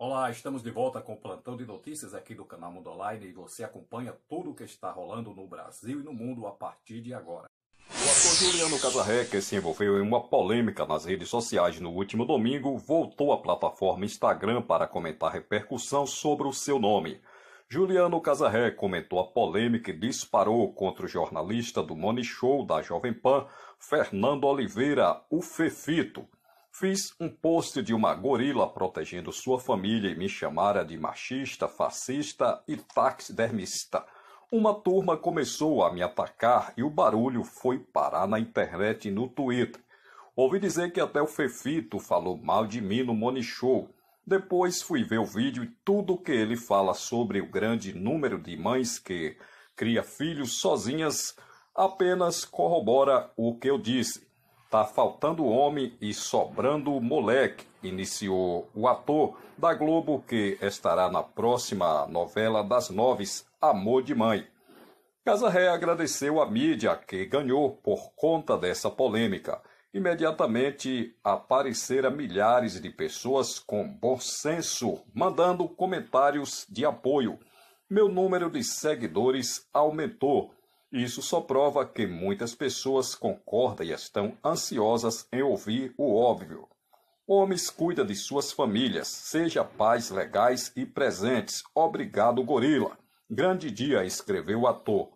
Olá, estamos de volta com o plantão de notícias aqui do canal Mundo Online e você acompanha tudo o que está rolando no Brasil e no mundo a partir de agora. O ator Juliano Casarreca se envolveu em uma polêmica nas redes sociais no último domingo, voltou à plataforma Instagram para comentar repercussão sobre o seu nome. Juliano Casarré comentou a polêmica e disparou contra o jornalista do Money Show da Jovem Pan, Fernando Oliveira, o Fefito. Fiz um post de uma gorila protegendo sua família e me chamara de machista, fascista e taxidermista. Uma turma começou a me atacar e o barulho foi parar na internet e no Twitter. Ouvi dizer que até o Fefito falou mal de mim no Money Show. Depois fui ver o vídeo e tudo que ele fala sobre o grande número de mães que cria filhos sozinhas apenas corrobora o que eu disse. Tá faltando homem e sobrando moleque, iniciou o ator da Globo que estará na próxima novela das noves, Amor de Mãe. Casa Ré agradeceu a mídia que ganhou por conta dessa polêmica. Imediatamente apareceram milhares de pessoas com bom senso, mandando comentários de apoio. Meu número de seguidores aumentou isso só prova que muitas pessoas concordam e estão ansiosas em ouvir o óbvio. Homens cuida de suas famílias, seja pais legais e presentes. Obrigado, gorila. Grande dia, escreveu o ator.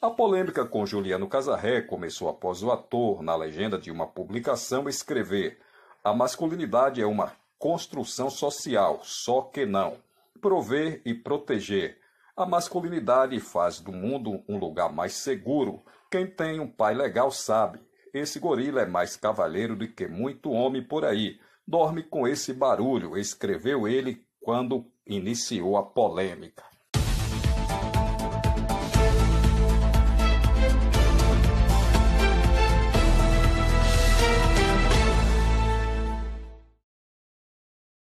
A polêmica com Juliano Casarré começou após o ator, na legenda de uma publicação, escrever: A masculinidade é uma construção social, só que não. Prover e proteger a masculinidade faz do mundo um lugar mais seguro. Quem tem um pai legal sabe. Esse gorila é mais cavalheiro do que muito homem por aí. Dorme com esse barulho, escreveu ele quando iniciou a polêmica.